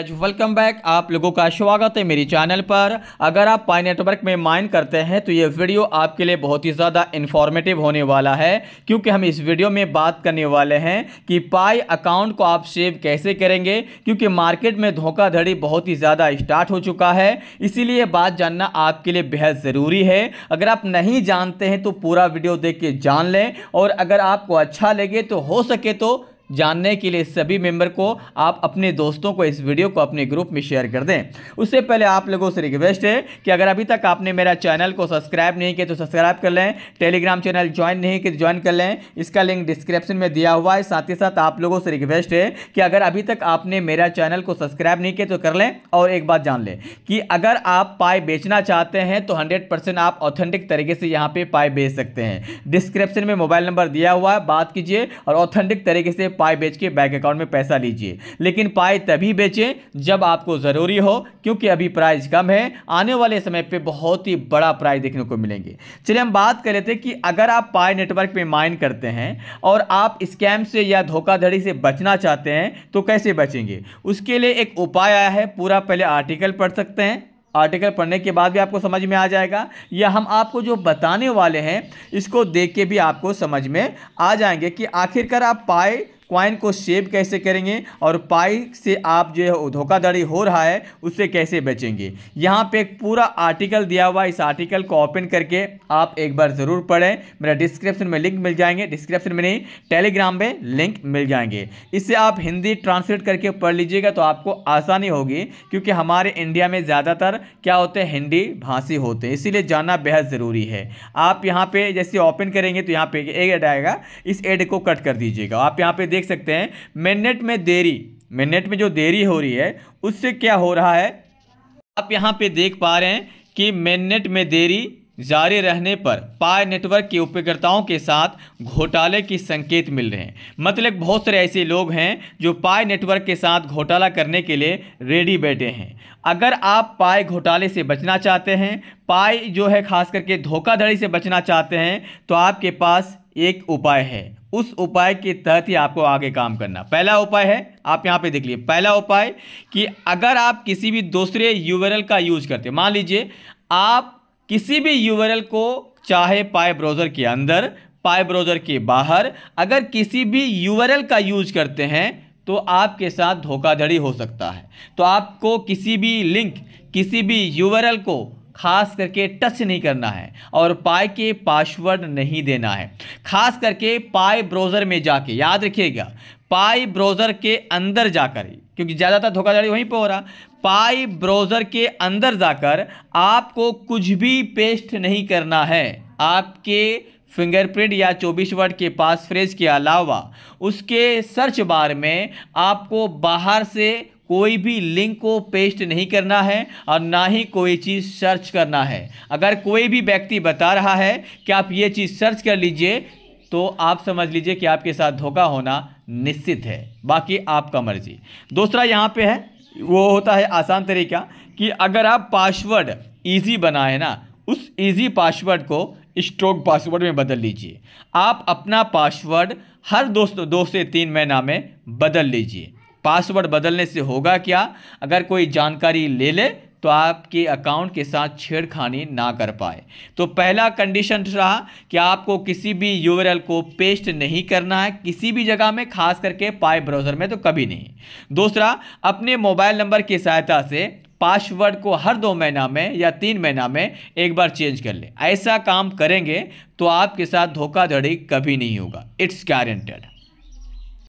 ज welcome back आप लोगों का स्वागत है मेरी चैनल पर अगर आप पाई नेटवर्क में माइन करते हैं तो ये वीडियो आपके लिए बहुत ही ज़्यादा इन्फॉर्मेटिव होने वाला है क्योंकि हम इस वीडियो में बात करने वाले हैं कि पाई अकाउंट को आप सेव कैसे करेंगे क्योंकि मार्केट में धोखाधड़ी बहुत ही ज़्यादा स्टार्ट हो चुका है इसीलिए बात जानना आपके लिए बेहद ज़रूरी है अगर आप नहीं जानते हैं तो पूरा वीडियो देख के जान लें और अगर आपको अच्छा लगे तो हो सके तो जानने के लिए सभी मेंबर को आप अपने दोस्तों को इस वीडियो को अपने ग्रुप में शेयर कर दें उससे पहले आप लोगों से रिक्वेस्ट है कि अगर अभी तक आपने मेरा चैनल को सब्सक्राइब नहीं किया तो सब्सक्राइब कर लें टेलीग्राम चैनल ज्वाइन नहीं किया तो ज्वाइन कर लें इसका लिंक डिस्क्रिप्शन में दिया हुआ है साथ ही साथ आप लोगों से रिक्वेस्ट है कि अगर अभी तक आपने मेरा चैनल को सब्सक्राइब नहीं किया तो कर लें और एक बात जान लें कि अगर आप पाए बेचना चाहते हैं तो हंड्रेड आप ऑथेंटिक तरीके से यहाँ पर पाए बेच सकते हैं डिस्क्रिप्शन में मोबाइल नंबर दिया हुआ है बात कीजिए और ऑथेंटिक तरीके से पाए बेच के बैंक अकाउंट में पैसा लीजिए लेकिन पाए तभी बेचें जब आपको ज़रूरी हो क्योंकि अभी प्राइस कम है आने वाले समय पर बहुत ही बड़ा प्राइस देखने को मिलेंगे चलिए हम बात कर लेते हैं कि अगर आप पाए नेटवर्क पे माइन करते हैं और आप स्कैम से या धोखाधड़ी से बचना चाहते हैं तो कैसे बचेंगे उसके लिए एक उपाय आया है पूरा पहले आर्टिकल पढ़ सकते हैं आर्टिकल पढ़ने के बाद भी आपको समझ में आ जाएगा या हम आपको जो बताने वाले हैं इसको देख के भी आपको समझ में आ जाएंगे कि आखिरकार आप पाए क्वाइन को सेव कैसे करेंगे और पाई से आप जो है धोखाधड़ी हो रहा है उससे कैसे बचेंगे यहाँ पे एक पूरा आर्टिकल दिया हुआ इस आर्टिकल को ओपन करके आप एक बार ज़रूर पढ़ें मेरा डिस्क्रिप्शन में लिंक मिल जाएंगे डिस्क्रिप्शन में नहीं टेलीग्राम में लिंक मिल जाएंगे इससे आप हिंदी ट्रांसलेट करके पढ़ लीजिएगा तो आपको आसानी होगी क्योंकि हमारे इंडिया में ज़्यादातर क्या होते हैं हिंदी भाषी होते हैं इसीलिए जानना बेहद ज़रूरी है आप यहाँ पर जैसे ओपन करेंगे तो यहाँ पर एक एड आएगा इस एड को कट कर दीजिएगा आप यहाँ पर देख देख सकते हैं मैनेट में देरी मैनेट में जो देरी हो रही है उससे क्या हो रहा है आप यहाँ पे देख पा रहे हैं कि मेनेट में देरी जारी रहने पर पाए नेटवर्क के उपयोगकर्ताओं के साथ घोटाले की संकेत मिल रहे हैं मतलब बहुत सारे ऐसे लोग हैं जो पाए नेटवर्क के साथ घोटाला करने के लिए रेडी बैठे हैं अगर आप पाए घोटाले से बचना चाहते हैं पाए जो है खास करके धोखाधड़ी से बचना चाहते हैं तो आपके पास एक उपाय है उस उपाय के तहत ही आपको आगे काम करना पहला उपाय है आप यहाँ पे देख लीजिए पहला उपाय कि अगर आप किसी भी दूसरे यूवरल का यूज करते मान लीजिए आप किसी भी यूवरल को चाहे पाए ब्राउज़र के अंदर पाए ब्राउज़र के बाहर अगर किसी भी यूवरल का यूज करते हैं तो आपके साथ धोखाधड़ी हो सकता है तो आपको किसी भी लिंक किसी भी यूवरल को खास करके टच नहीं करना है और पाए के पासवर्ड नहीं देना है खास करके पाए ब्राउज़र में जाके याद रखिएगा पाई ब्राउज़र के अंदर जाकर क्योंकि ज़्यादातर धोखाधड़ी वहीं पर हो रहा पाई ब्राउज़र के अंदर जाकर आपको कुछ भी पेस्ट नहीं करना है आपके फिंगरप्रिंट या 24 वर्ड के पास फ्रेज के अलावा उसके सर्च बार में आपको बाहर से कोई भी लिंक को पेस्ट नहीं करना है और ना ही कोई चीज़ सर्च करना है अगर कोई भी व्यक्ति बता रहा है कि आप ये चीज़ सर्च कर लीजिए तो आप समझ लीजिए कि आपके साथ धोखा होना निश्चित है बाकी आपका मर्जी दूसरा यहाँ पे है वो होता है आसान तरीका कि अगर आप पासवर्ड ईजी बनाए ना उस ईजी पासवर्ड को स्ट्रोक पासवर्ड में बदल लीजिए आप अपना पासवर्ड हर दोस्त दो से तीन महीना में बदल लीजिए पासवर्ड बदलने से होगा क्या अगर कोई जानकारी ले ले तो आपके अकाउंट के साथ छेड़खानी ना कर पाए तो पहला कंडीशन रहा कि आपको किसी भी यूआरएल को पेस्ट नहीं करना है किसी भी जगह में खास करके पाए ब्राउज़र में तो कभी नहीं दूसरा अपने मोबाइल नंबर की सहायता से पासवर्ड को हर दो महीना में या तीन महीना में एक बार चेंज कर ले ऐसा काम करेंगे तो आपके साथ धोखाधड़ी कभी नहीं होगा इट्स गारंटेड